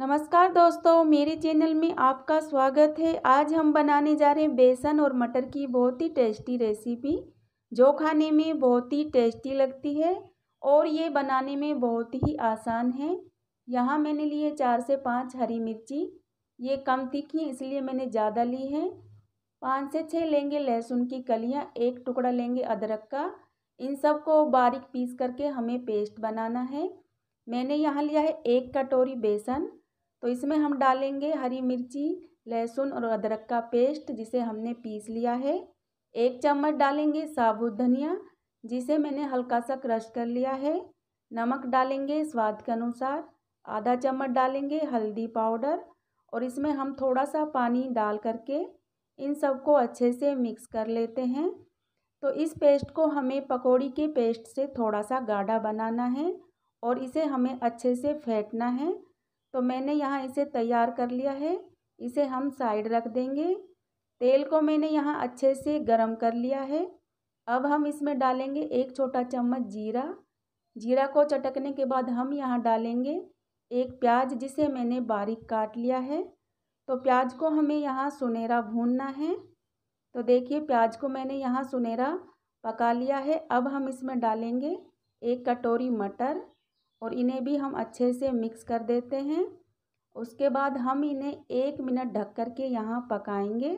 नमस्कार दोस्तों मेरे चैनल में आपका स्वागत है आज हम बनाने जा रहे हैं बेसन और मटर की बहुत ही टेस्टी रेसिपी जो खाने में बहुत ही टेस्टी लगती है और ये बनाने में बहुत ही आसान है यहाँ मैंने ली है चार से पाँच हरी मिर्ची ये कम तीखी इसलिए मैंने ज़्यादा ली है पाँच से छः लेंगे लहसुन की कलियाँ एक टुकड़ा लेंगे अदरक का इन सबको बारीक पीस करके हमें पेस्ट बनाना है मैंने यहाँ लिया है एक कटोरी बेसन तो इसमें हम डालेंगे हरी मिर्ची लहसुन और अदरक का पेस्ट जिसे हमने पीस लिया है एक चम्मच डालेंगे साबुत धनिया जिसे मैंने हल्का सा क्रश कर लिया है नमक डालेंगे स्वाद के अनुसार आधा चम्मच डालेंगे हल्दी पाउडर और इसमें हम थोड़ा सा पानी डाल करके इन सबको अच्छे से मिक्स कर लेते हैं तो इस पेस्ट को हमें पकौड़ी के पेस्ट से थोड़ा सा गाढ़ा बनाना है और इसे हमें अच्छे से फेंटना है तो मैंने यहाँ इसे तैयार कर लिया है इसे हम साइड रख देंगे तेल को मैंने यहाँ अच्छे से गरम कर लिया है अब हम इसमें डालेंगे एक छोटा चम्मच जीरा जीरा को चटकने के बाद हम यहाँ डालेंगे एक प्याज जिसे मैंने बारीक काट लिया है तो प्याज को हमें यहाँ सुनहरा भूनना है तो देखिए प्याज को मैंने यहाँ सुनहरा पका लिया है अब हम इसमें डालेंगे एक कटोरी मटर और इन्हें भी हम अच्छे से मिक्स कर देते हैं उसके बाद हम इन्हें एक मिनट ढक कर के यहाँ पकाएंगे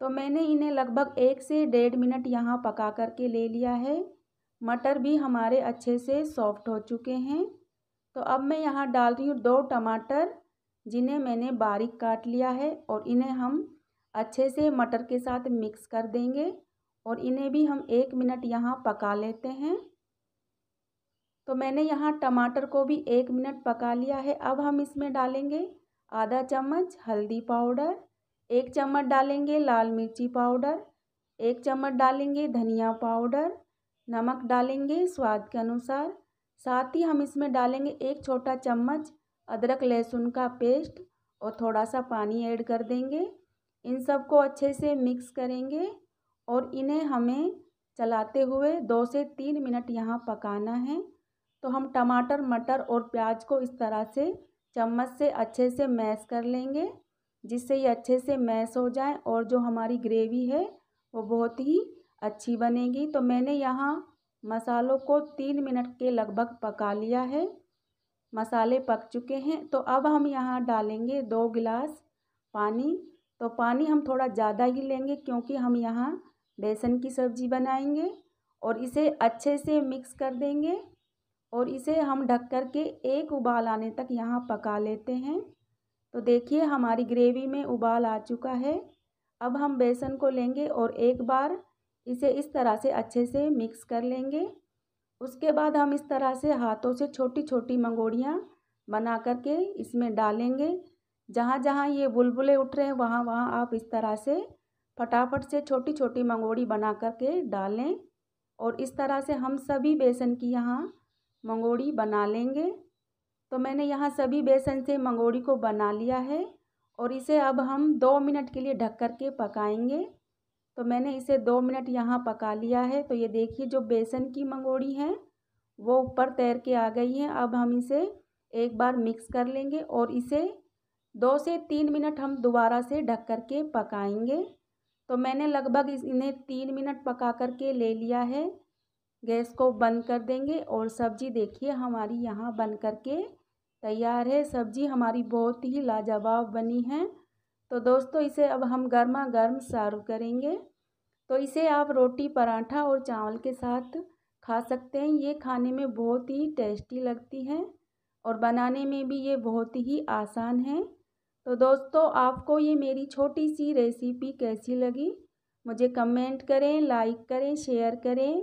तो मैंने इन्हें लगभग एक से डेढ़ मिनट यहाँ पका कर के ले लिया है मटर भी हमारे अच्छे से सॉफ्ट हो चुके हैं तो अब मैं यहाँ डाल रही हूँ दो टमाटर जिन्हें मैंने बारीक काट लिया है और इन्हें हम अच्छे से मटर के साथ मिक्स कर देंगे और इन्हें भी हम एक मिनट यहाँ पका लेते हैं तो मैंने यहाँ टमाटर को भी एक मिनट पका लिया है अब हम इसमें डालेंगे आधा चम्मच हल्दी पाउडर एक चम्मच डालेंगे लाल मिर्ची पाउडर एक चम्मच डालेंगे धनिया पाउडर नमक डालेंगे स्वाद के अनुसार साथ ही हम इसमें डालेंगे एक छोटा चम्मच अदरक लहसुन का पेस्ट और थोड़ा सा पानी ऐड कर देंगे इन सबको अच्छे से मिक्स करेंगे और इन्हें हमें चलाते हुए दो से तीन मिनट यहाँ पकाना है तो हम टमाटर मटर और प्याज को इस तरह से चम्मच से अच्छे से मैश कर लेंगे जिससे ये अच्छे से मैश हो जाए और जो हमारी ग्रेवी है वो बहुत ही अच्छी बनेगी तो मैंने यहाँ मसालों को तीन मिनट के लगभग पका लिया है मसाले पक चुके हैं तो अब हम यहाँ डालेंगे दो गिलास पानी तो पानी हम थोड़ा ज़्यादा ही लेंगे क्योंकि हम यहाँ बेसन की सब्ज़ी बनाएंगे और इसे अच्छे से मिक्स कर देंगे और इसे हम ढक कर के एक उबाल आने तक यहाँ पका लेते हैं तो देखिए हमारी ग्रेवी में उबाल आ चुका है अब हम बेसन को लेंगे और एक बार इसे इस तरह से अच्छे से मिक्स कर लेंगे उसके बाद हम इस तरह से हाथों से छोटी छोटी मंगोड़ियाँ बना कर के इसमें डालेंगे जहाँ जहाँ ये बुलबुले उठ रहे हैं वहाँ वहाँ आप इस तरह से फटाफट से छोटी छोटी मंगोड़ी बना कर के डालें और इस तरह से हम सभी बेसन की यहाँ मंगोड़ी बना लेंगे तो मैंने यहाँ सभी बेसन से मंगोड़ी को बना लिया है और इसे अब हम दो मिनट के लिए ढक कर के पकाएंगे तो मैंने इसे दो मिनट यहाँ पका लिया है तो ये देखिए जो बेसन की मंगोड़ी है वो ऊपर तैर के आ गई है अब हम इसे एक बार मिक्स कर लेंगे और इसे दो से तीन मिनट हम दोबारा से ढक कर के पकाएंगे तो मैंने लगभग इन्हें तीन मिनट पका कर के ले लिया है गैस को बंद कर देंगे और सब्ज़ी देखिए हमारी यहाँ बन करके तैयार है सब्ज़ी हमारी बहुत ही लाजवाब बनी है तो दोस्तों इसे अब हम गर्मा गर्म सर्व करेंगे तो इसे आप रोटी पराठा और चावल के साथ खा सकते हैं ये खाने में बहुत ही टेस्टी लगती है और बनाने में भी ये बहुत ही आसान है तो दोस्तों आपको ये मेरी छोटी सी रेसिपी कैसी लगी मुझे कमेंट करें लाइक करें शेयर करें